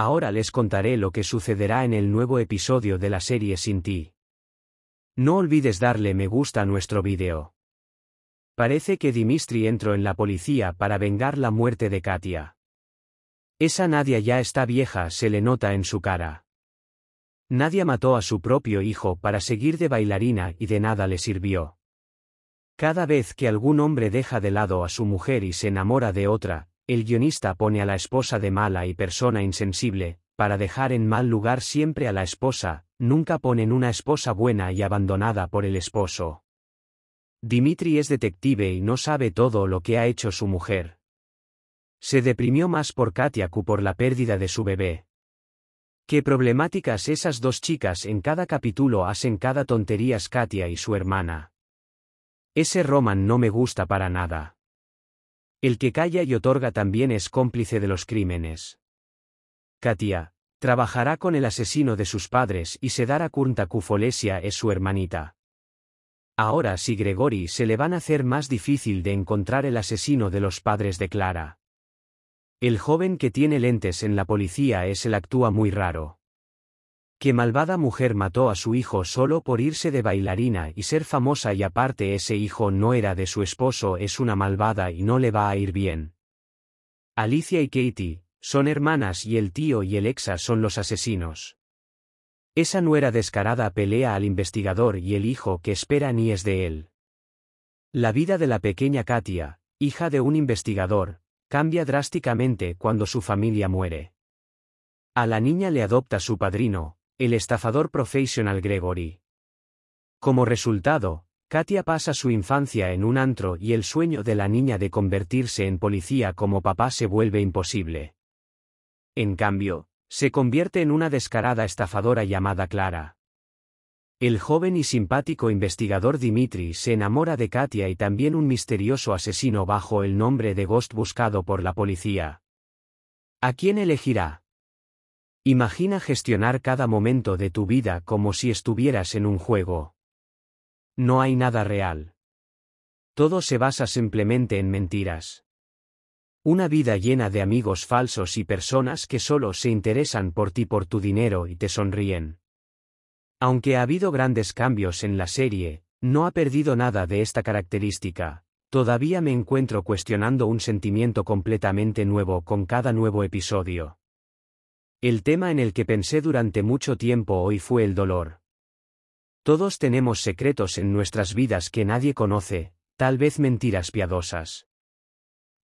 Ahora les contaré lo que sucederá en el nuevo episodio de la serie Sin ti. No olvides darle me gusta a nuestro video. Parece que Dimistri entró en la policía para vengar la muerte de Katia. Esa Nadia ya está vieja, se le nota en su cara. Nadia mató a su propio hijo para seguir de bailarina y de nada le sirvió. Cada vez que algún hombre deja de lado a su mujer y se enamora de otra, el guionista pone a la esposa de mala y persona insensible, para dejar en mal lugar siempre a la esposa, nunca ponen una esposa buena y abandonada por el esposo. Dimitri es detective y no sabe todo lo que ha hecho su mujer. Se deprimió más por Katia que por la pérdida de su bebé. Qué problemáticas esas dos chicas en cada capítulo hacen cada tonterías Katia y su hermana. Ese Roman no me gusta para nada. El que calla y otorga también es cómplice de los crímenes. Katia, trabajará con el asesino de sus padres y se dará Sedara Kufolesia es su hermanita. Ahora si Gregory se le van a hacer más difícil de encontrar el asesino de los padres de Clara. El joven que tiene lentes en la policía es el actúa muy raro que malvada mujer mató a su hijo solo por irse de bailarina y ser famosa y aparte ese hijo no era de su esposo es una malvada y no le va a ir bien. Alicia y Katie, son hermanas y el tío y el exa son los asesinos. Esa nuera descarada pelea al investigador y el hijo que espera ni es de él. La vida de la pequeña Katia, hija de un investigador, cambia drásticamente cuando su familia muere. A la niña le adopta su padrino, el estafador Profesional Gregory. Como resultado, Katia pasa su infancia en un antro y el sueño de la niña de convertirse en policía como papá se vuelve imposible. En cambio, se convierte en una descarada estafadora llamada Clara. El joven y simpático investigador Dimitri se enamora de Katia y también un misterioso asesino bajo el nombre de Ghost buscado por la policía. ¿A quién elegirá? Imagina gestionar cada momento de tu vida como si estuvieras en un juego. No hay nada real. Todo se basa simplemente en mentiras. Una vida llena de amigos falsos y personas que solo se interesan por ti por tu dinero y te sonríen. Aunque ha habido grandes cambios en la serie, no ha perdido nada de esta característica, todavía me encuentro cuestionando un sentimiento completamente nuevo con cada nuevo episodio. El tema en el que pensé durante mucho tiempo hoy fue el dolor. Todos tenemos secretos en nuestras vidas que nadie conoce, tal vez mentiras piadosas.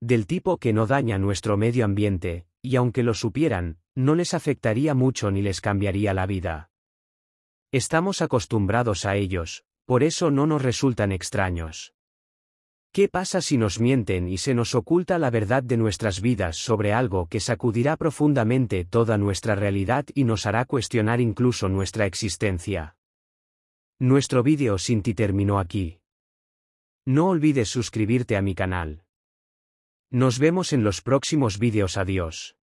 Del tipo que no daña nuestro medio ambiente, y aunque lo supieran, no les afectaría mucho ni les cambiaría la vida. Estamos acostumbrados a ellos, por eso no nos resultan extraños. ¿Qué pasa si nos mienten y se nos oculta la verdad de nuestras vidas sobre algo que sacudirá profundamente toda nuestra realidad y nos hará cuestionar incluso nuestra existencia? Nuestro vídeo sin ti terminó aquí. No olvides suscribirte a mi canal. Nos vemos en los próximos vídeos adiós.